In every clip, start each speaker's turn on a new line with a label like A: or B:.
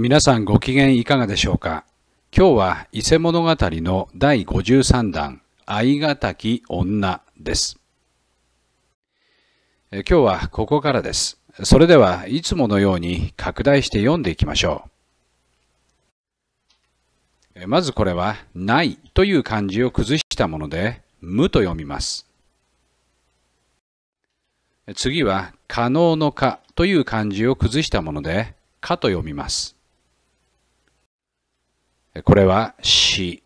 A: 皆さんご機嫌いかがでしょうか今日は伊勢物語の第53弾愛がたき女です今日はここからですそれではいつものように拡大して読んでいきましょうまずこれは「ない」という漢字を崩したもので「無」と読みます次は「可能の可」という漢字を崩したもので「可」と読みますこれはし。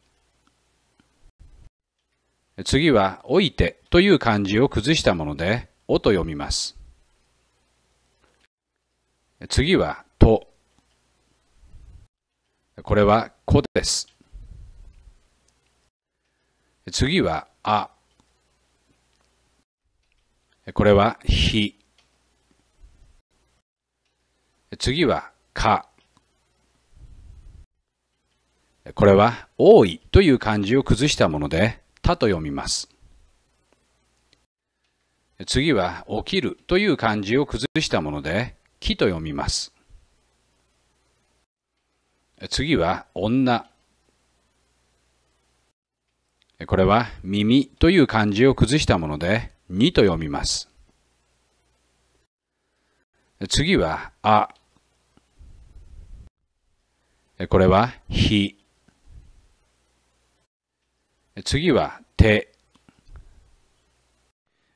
A: 次はおいてという漢字を崩したもので、おと読みます。次はと。これはこです。次はあ。これはひ。次はか。これは多いという漢字を崩したもので、他と読みます。次は起きるという漢字を崩したもので、木と読みます。次は女。これは耳という漢字を崩したもので、にと読みます。次はあ。これは火。次は手。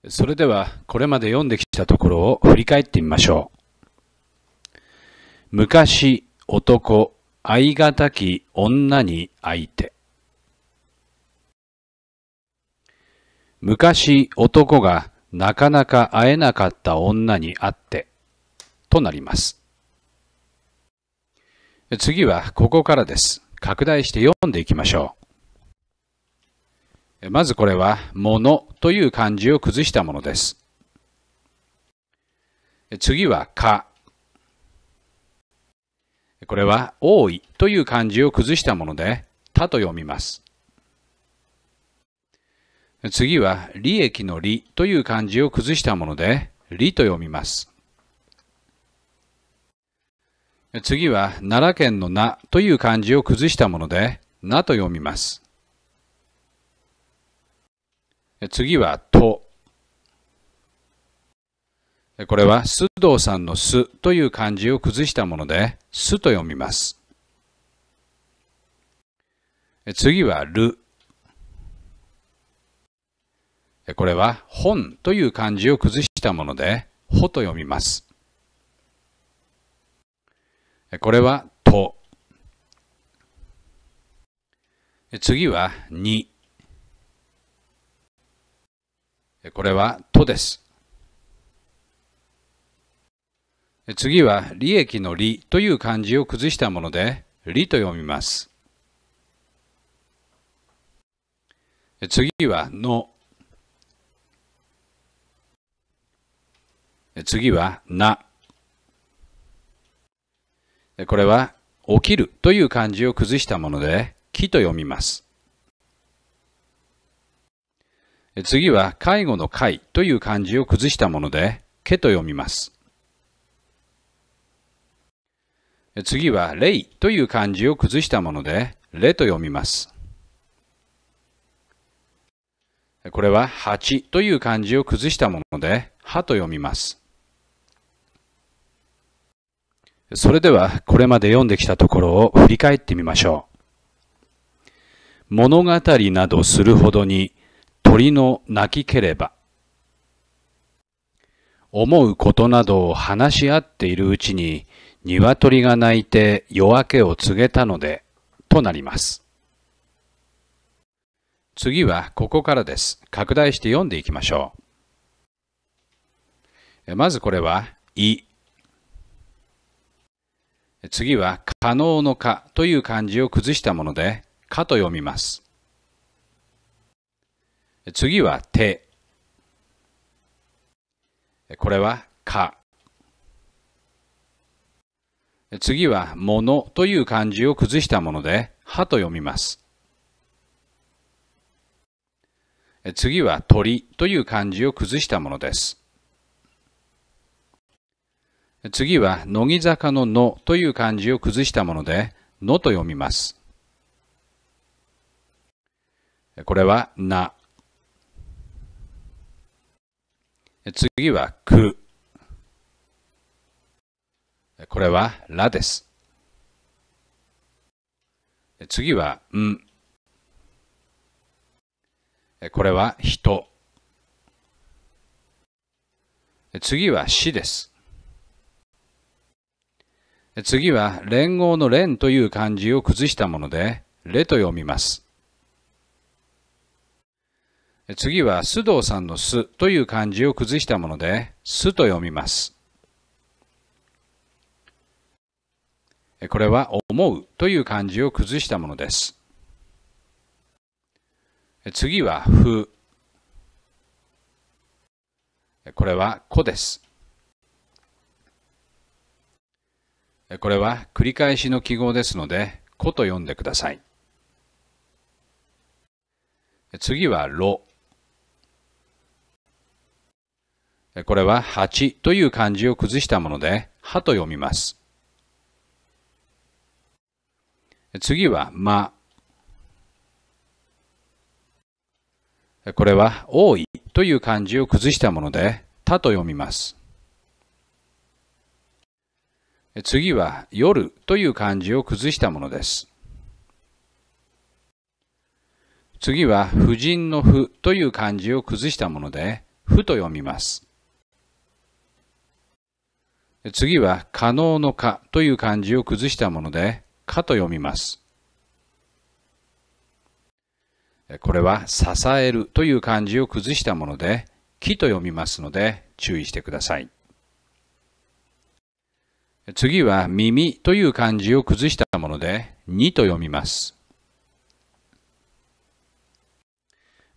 A: それではこれまで読んできたところを振り返ってみましょう。昔男愛がたき女に相手。昔男がなかなか会えなかった女に会ってとなります。次はここからです。拡大して読んでいきましょう。まずこれは、ものという漢字を崩したものです。次は、か。これは、多いという漢字を崩したもので、たと読みます。次は、利益の利という漢字を崩したもので、利と読みます。次は、奈良県の名という漢字を崩したもので、なと読みます。次はと。これは須藤さんのすという漢字を崩したもので、すと読みます。次はる。これは本という漢字を崩したもので、ほと読みます。これはと。次はに。これは「と」です。次は利益の利という漢字を崩したもので利と読みます。次はの。次はな。これは起きるという漢字を崩したもので木と読みます。次は介護の介という漢字を崩したもので、けと読みます。次は、れいという漢字を崩したもので、れと読みます。これは、八という漢字を崩したもので、はと読みます。それでは、これまで読んできたところを振り返ってみましょう。物語などするほどに、鳥の鳴きければ。思うことなどを話し合っているうちに、鶏が鳴いて夜明けを告げたので、となります。次はここからです。拡大して読んでいきましょう。まずこれは、い。次は、可能のかという漢字を崩したもので、かと読みます。次は手。これはか。次はものという漢字を崩したもので、はと読みます。次は鳥という漢字を崩したものです。次は乃木坂ののという漢字を崩したもので、のと読みます。これはな。次はく。これはらです。次はん。これは人。次は死です。次は連合の連という漢字を崩したもので、れと読みます。次は須藤さんのすという漢字を崩したもので、すと読みます。これは思うという漢字を崩したものです。次はふ。これはこです。これは繰り返しの記号ですので、こと読んでください。次はろ。これは八という漢字を崩したもので、はと読みます。次は、ま。これは、多いという漢字を崩したもので、たと読みます。次は、夜という漢字を崩したものです。次は、婦人の婦という漢字を崩したもので、ふと読みます。次は可能の可という漢字を崩したもので、可と読みます。これは支えるという漢字を崩したもので、木と読みますので注意してください。次は耳という漢字を崩したもので、にと読みます。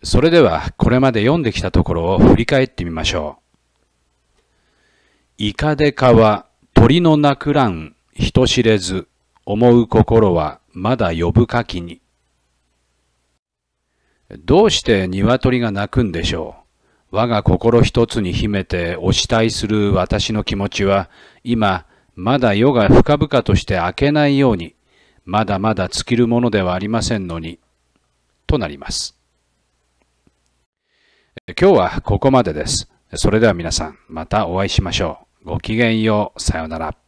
A: それではこれまで読んできたところを振り返ってみましょう。いかでかは鳥の鳴くらん人知れず思う心はまだ呼ぶかきに。どうして鶏が鳴くんでしょう我が心一つに秘めてお慕いする私の気持ちは今まだ夜が深々として明けないようにまだまだ尽きるものではありませんのにとなります。今日はここまでです。それでは皆さん、またお会いしましょう。ごきげんよう。さようなら。